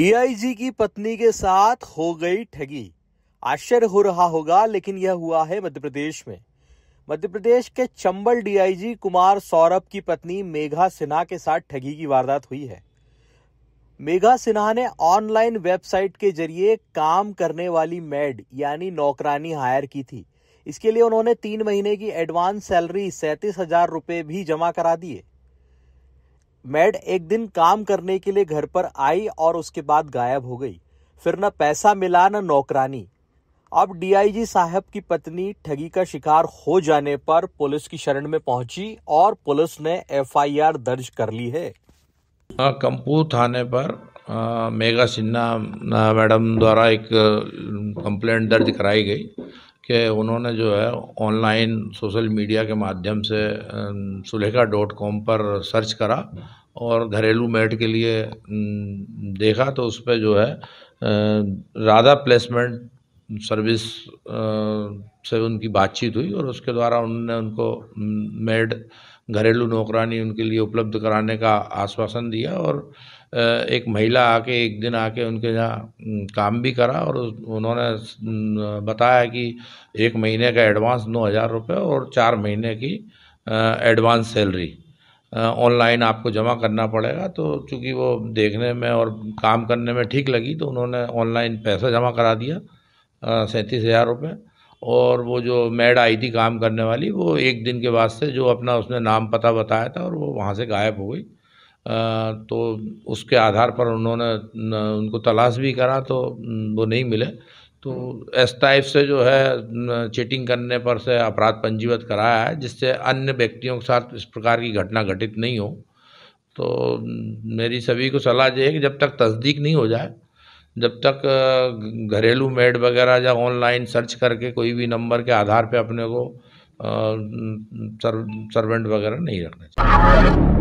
DIG की पत्नी के साथ हो गई ठगी आश्चर्य हो रहा होगा लेकिन यह हुआ है मध्य प्रदेश में मध्य प्रदेश के चंबल डीआईजी कुमार सौरभ की पत्नी मेघा सिन्हा के साथ ठगी की वारदात हुई है मेघा सिन्हा ने ऑनलाइन वेबसाइट के जरिए काम करने वाली मेड यानी नौकरानी हायर की थी इसके लिए उन्होंने तीन महीने की एडवांस सैलरी सैंतीस हजार रुपये भी जमा करा दिए मैड एक दिन काम करने के लिए घर पर आई और उसके बाद गायब हो गई फिर न पैसा मिला न नौकरानी अब डीआईजी साहब की पत्नी ठगी का शिकार हो जाने पर पुलिस की शरण में पहुंची और पुलिस ने एफआईआर दर्ज कर ली है कंपू थाने पर आ, सिन्हा मैडम द्वारा एक कंप्लेंट दर्ज कराई गई कि उन्होंने जो है ऑनलाइन सोशल मीडिया के माध्यम से सुलेखा डॉट कॉम पर सर्च करा और घरेलू मेड के लिए देखा तो उस पर जो है राधा प्लेसमेंट सर्विस से उनकी बातचीत हुई और उसके द्वारा उन्होंने उनको मेड घरेलू नौकरानी उनके लिए उपलब्ध कराने का आश्वासन दिया और एक महिला आके एक दिन आके उनके यहाँ काम भी करा और उन्होंने बताया कि एक महीने का एडवांस नौ हज़ार रुपये और चार महीने की एडवांस सैलरी ऑनलाइन आपको जमा करना पड़ेगा तो चूंकि वो देखने में और काम करने में ठीक लगी तो उन्होंने ऑनलाइन पैसा जमा करा दिया सैंतीस हज़ार रुपये और वो जो मैड आई थी काम करने वाली वो एक दिन के बाद से जो अपना उसने नाम पता बताया था और वो वहाँ से गायब हो गई तो उसके आधार पर उन्होंने उनको तलाश भी करा तो वो नहीं मिले तो इस टाइप से जो है चीटिंग करने पर से अपराध पंजीबद्ध कराया है जिससे अन्य व्यक्तियों के साथ इस प्रकार की घटना घटित नहीं हो तो मेरी सभी को सलाह ये है कि जब तक तस्दीक नहीं हो जाए जब तक घरेलू मेड वगैरह या ऑनलाइन सर्च करके कोई भी नंबर के आधार पे अपने को सर्वेंट वगैरह नहीं रखना चाहिए